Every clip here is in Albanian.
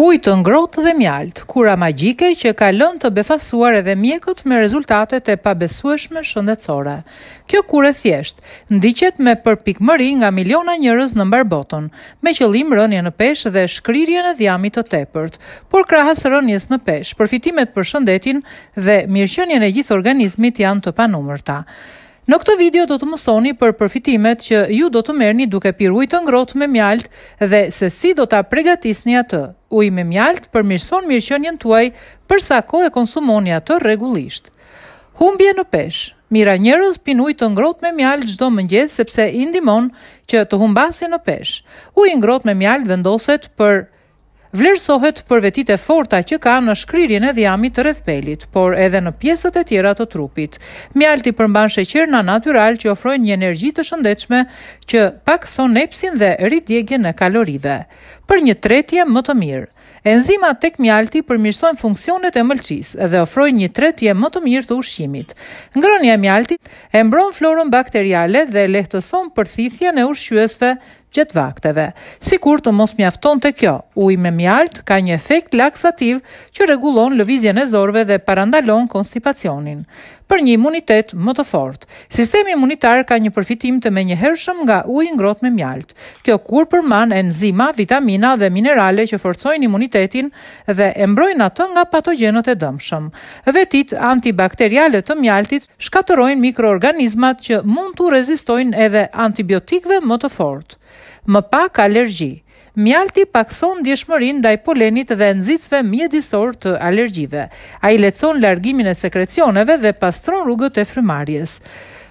ujë të ngrohtë dhe mjalt, kura magjike që ka lënë të befasuar edhe mjekët me rezultatet e pabesueshme shëndetësore. Kjo kurë thjesht ndiqet me përpikmëri nga miliona njerëz në mbar botën, me qëllim rënje në peshë dhe shkrirjen e dhjamit të tepërt, por krahas rënjes në peshë, përfitimet për shëndetin dhe mirëqenien e gjithë organizmit janë të panumërta. Në këtë video do të mësoni për përfitimet që ju do të merrni duke pirë ujë të ngrohtë me mjalt dhe se si do ta përgatisni atë. Uji me mjalt përmirëson mirëqenien tuaj për sa kohë e konsumoni atë rregullisht. Humbje në peshë. Mira njerëz pin ujë të ngrohtë me mjalt çdo mëngjes sepse i ndihmon që të humbasin në peshë. Uji i ngrohtë me mjalt vendoset për vlerësohet për vetit e forta që ka në shkryrin e dhjamit të redhpelit, por edhe në pjesët e tjera të trupit. Mjalti përmban sheqerna natural që ofrojnë një energji të shëndetshme që pak son nepsin dhe rritjegje në kalorive. Për një tretje më të mirë. Enzima tek mjalti përmirësojnë funksionet e mëlqis edhe ofrojnë një tretje më të mirë të ushqimit. Ngronja mjalti e mbron florën bakteriale dhe lehtëson përthithjen në ushqyësve gjithë vakteve. Si kur të mos mjafton të kjo, uj me mjalt ka një efekt laksativ që regulon lëvizjen e zorve dhe parandalon konstipacionin. Për një imunitet më të fort, sistemi imunitar ka një përfitim të me një hershëm nga uj ngrot me mjalt. Kjo kur përman enzima, vitamina dhe minerale që forcojnë imunitetin dhe embrojnë atë nga patogenët e dëmshëm. Vetit antibakteriale të mjaltit shkatorojnë mikroorganizmat që mund të rezistojnë edhe antibiotikve më të fortë. Më pak alergji Mjalti pakson ndjeshmërinë ndaj polenit dhe nxitësve mjedisor të alergjive. Ai lecon largimin e sekrecioneve dhe pastron rrugët e frymarrjes.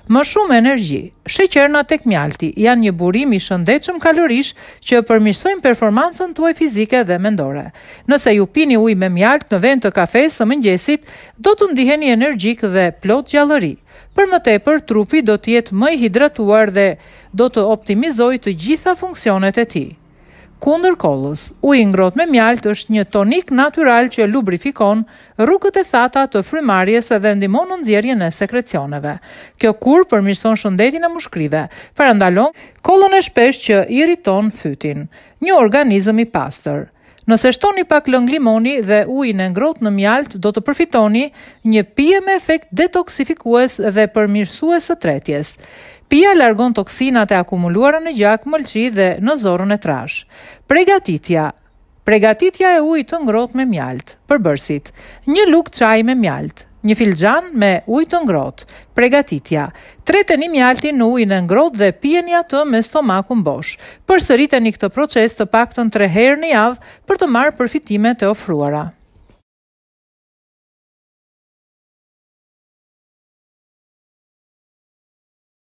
Më shumë energji. Sheqerna tek mjalti janë një burim i shëndetshëm kalorish që përmirësojnë performancën tuaj fizike dhe mendore. Nëse ju pini ujë me mjalt në vend të kafesë së mëngjesit, do të ndiheni energjik dhe plot gjallëri. Për më tepër, trupi do të jetë më i hidratuar dhe do të optimizojë të gjitha funksionet e tij kundër kollës. Uji ngrohtë me mjalt është një tonik natyral që lubrifikon rrugët e thata të frymarrjes dhe ndihmon në nxjerrjen e sekrecioneve. Kjo kur përmirëson shëndetin e mushkrive, parandalon kollën e shpeshtë që irriton fytin. Një organizëm i pastër. Nëse shtoni pak lëng limoni dhe ujin e ngrohtë në mjalt, do të përfitoni një pije me efekt detoksifikues dhe përmirësues të tretjes. Pia largon toksinat e akumuluara në gjak, mëlçi dhe në zorrën e trash. Pregatitja Pregatitja e ujit të ngrohtë me mjalt. Përbërësit: Një luk çaj me mjalt, një filxhan me ujë të ngrohtë. Pregatitja: Treteni mjaltin në ujin e ngrohtë dhe pijeni atë me stomakun bosh. Përsëriteni këtë proces të paktën 3 herë në javë për të marrë përfitimet e ofruara.